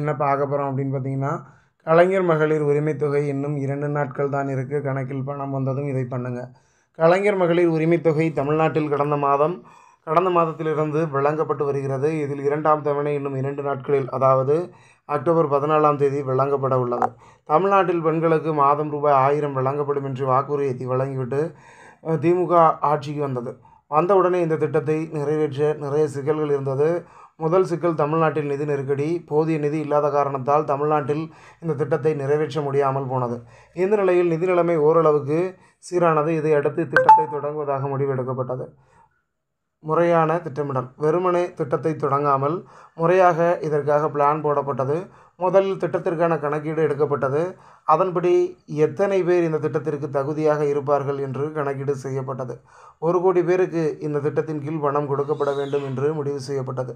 என்ன பார்க்க போகிறோம் அப்படின்னு பார்த்தீங்கன்னா கலைஞர் மகளிர் உரிமைத்தொகை இன்னும் இரண்டு நாட்கள் தான் இருக்குது கணக்கில் பணம் வந்ததும் இதை பண்ணுங்கள் கலைஞர் மகளிர் உரிமைத்தொகை தமிழ்நாட்டில் கடந்த மாதம் கடந்த மாதத்திலிருந்து வழங்கப்பட்டு வருகிறது இதில் இரண்டாம் தவணை இன்னும் இரண்டு நாட்களில் அதாவது அக்டோபர் பதினாலாம் தேதி வழங்கப்பட உள்ளது தமிழ்நாட்டில் பெண்களுக்கு மாதம் ரூபாய் ஆயிரம் வழங்கப்படும் என்று வாக்குறுதியை வழங்கிவிட்டு திமுக ஆட்சிக்கு வந்தது வந்தவுடனே இந்த திட்டத்தை நிறைவேற்ற நிறைய சிக்கல்கள் இருந்தது முதல் சிக்கல் தமிழ்நாட்டில் நிதி நெருக்கடி போதிய நிதி இல்லாத காரணத்தால் தமிழ்நாட்டில் இந்த திட்டத்தை நிறைவேற்ற முடியாமல் போனது இந்த நிலையில் நிதி நிலைமை ஓரளவுக்கு சீரானது இதை அடுத்து திட்டத்தை தொடங்குவதாக முடிவெடுக்கப்பட்டது முறையான திட்டமிடல் வெறுமனே திட்டத்தை தொடங்காமல் முறையாக இதற்காக பிளான் போடப்பட்டது முதல் திட்டத்திற்கான கணக்கீடு எடுக்கப்பட்டது அதன்படி எத்தனை பேர் இந்த திட்டத்திற்கு தகுதியாக இருப்பார்கள் என்று கணக்கீடு செய்யப்பட்டது ஒரு கோடி பேருக்கு இந்த திட்டத்தின் கீழ் பணம் கொடுக்கப்பட வேண்டும் என்று முடிவு செய்யப்பட்டது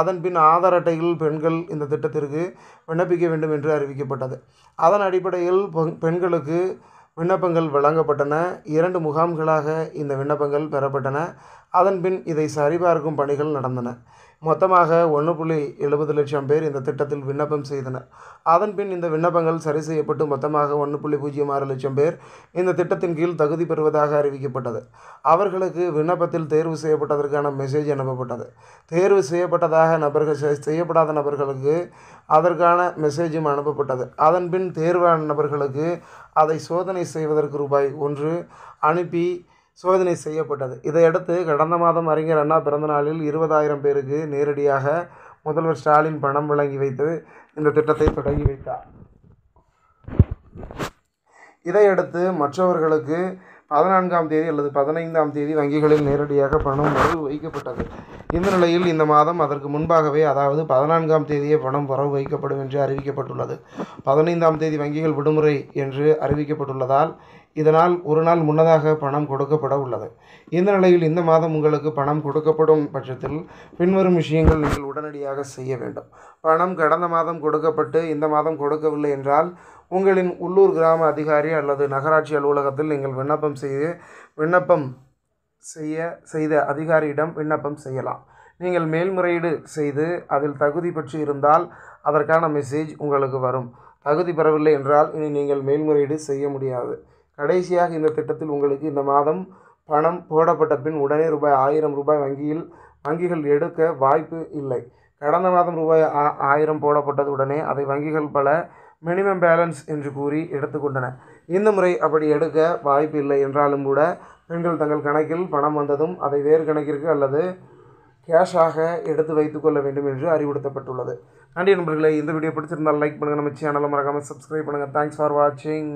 அதன்பின் ஆதார் அட்டையில் பெண்கள் இந்த திட்டத்திற்கு விண்ணப்பிக்க வேண்டும் என்று அறிவிக்கப்பட்டது அதன் அடிப்படையில் பெண்களுக்கு விண்ணப்பங்கள் வழங்கப்பட்டன இரண்டு முகாம்களாக இந்த விண்ணப்பங்கள் பெறப்பட்டன அதன்பின் இதை சரிபார்க்கும் பணிகள் நடந்தன மொத்தமாக ஒன்று புள்ளி எழுபது லட்சம் பேர் இந்த திட்டத்தில் விண்ணப்பம் செய்தனர் அதன்பின் இந்த விண்ணப்பங்கள் சரி செய்யப்பட்டு மொத்தமாக ஒன்று புள்ளி பூஜ்ஜியம் ஆறு லட்சம் பேர் இந்த திட்டத்தின் கீழ் தகுதி பெறுவதாக அறிவிக்கப்பட்டது அவர்களுக்கு விண்ணப்பத்தில் தேர்வு செய்யப்பட்டதற்கான மெசேஜ் அனுப்பப்பட்டது தேர்வு செய்யப்பட்டதாக நபர்கள் செய்யப்படாத நபர்களுக்கு அதற்கான மெசேஜும் அனுப்பப்பட்டது அதன்பின் தேர்வான நபர்களுக்கு அதை சோதனை செய்வதற்கு ரூபாய் ஒன்று அனுப்பி சோதனை செய்யப்பட்டது இதையடுத்து கடந்த மாதம் அறிஞர் அண்ணா பிறந்தநாளில் இருபதாயிரம் பேருக்கு நேரடியாக முதல்வர் ஸ்டாலின் பணம் வழங்கி வைத்து இந்த திட்டத்தை தொடங்கி வைத்தார் இதையடுத்து மற்றவர்களுக்கு பதினான்காம் தேதி அல்லது பதினைந்தாம் தேதி வங்கிகளில் நேரடியாக பணம் வைக்கப்பட்டது இந்த நிலையில் இந்த மாதம் அதற்கு முன்பாகவே அதாவது பதினான்காம் தேதியே பணம் வரவு வைக்கப்படும் என்று அறிவிக்கப்பட்டுள்ளது பதினைந்தாம் தேதி வங்கிகள் விடுமுறை என்று அறிவிக்கப்பட்டுள்ளதால் இதனால் ஒரு நாள் முன்னதாக பணம் கொடுக்கப்பட உள்ளது இந்த நிலையில் இந்த மாதம் உங்களுக்கு பணம் கொடுக்கப்படும் பட்சத்தில் பின்வரும் விஷயங்கள் நீங்கள் உடனடியாக செய்ய வேண்டும் பணம் கடந்த மாதம் கொடுக்கப்பட்டு இந்த மாதம் கொடுக்கவில்லை என்றால் உங்களின் உள்ளூர் கிராம அதிகாரி அல்லது நகராட்சி அலுவலகத்தில் நீங்கள் விண்ணப்பம் செய்து விண்ணப்பம் செய்ய செய்த அதிகாரியிடம் விண்ணப்பம் செய்யலாம் நீங்கள் மேல்முறையீடு செய்து அதில் தகுதி பெற்று இருந்தால் அதற்கான மெசேஜ் உங்களுக்கு வரும் தகுதி பெறவில்லை என்றால் இனி நீங்கள் மேல்முறையீடு செய்ய முடியாது கடைசியாக இந்த திட்டத்தில் உங்களுக்கு இந்த மாதம் பணம் போடப்பட்ட பின் உடனே ரூபாய் ஆயிரம் ரூபாய் வங்கியில் வங்கிகள் எடுக்க வாய்ப்பு இல்லை கடந்த மாதம் ரூபாய் ஆயிரம் போடப்பட்டது உடனே அதை வங்கிகள் பல மினிமம் பேலன்ஸ் என்று கூறி எடுத்துக்கொண்டன இந்த முறை அப்படி எடுக்க வாய்ப்பு இல்லை என்றாலும் கூட பெண்கள் தங்கள் கணக்கில் பணம் வந்ததும் அதை வேறு கணக்கிற்கு அல்லது கேஷாக எடுத்து வைத்துக்கொள்ள வேண்டும் என்று அறிவுறுத்தப்பட்டுள்ளது நன்றி நண்பர்களே இந்த வீடியோ பிடிச்சிருந்தால் லைக் பண்ணுங்கள் நம்ம சேனலை மறக்காமல் சப்ஸ்கிரைப் பண்ணுங்கள் தேங்க்ஸ் ஃபார் வாட்சிங்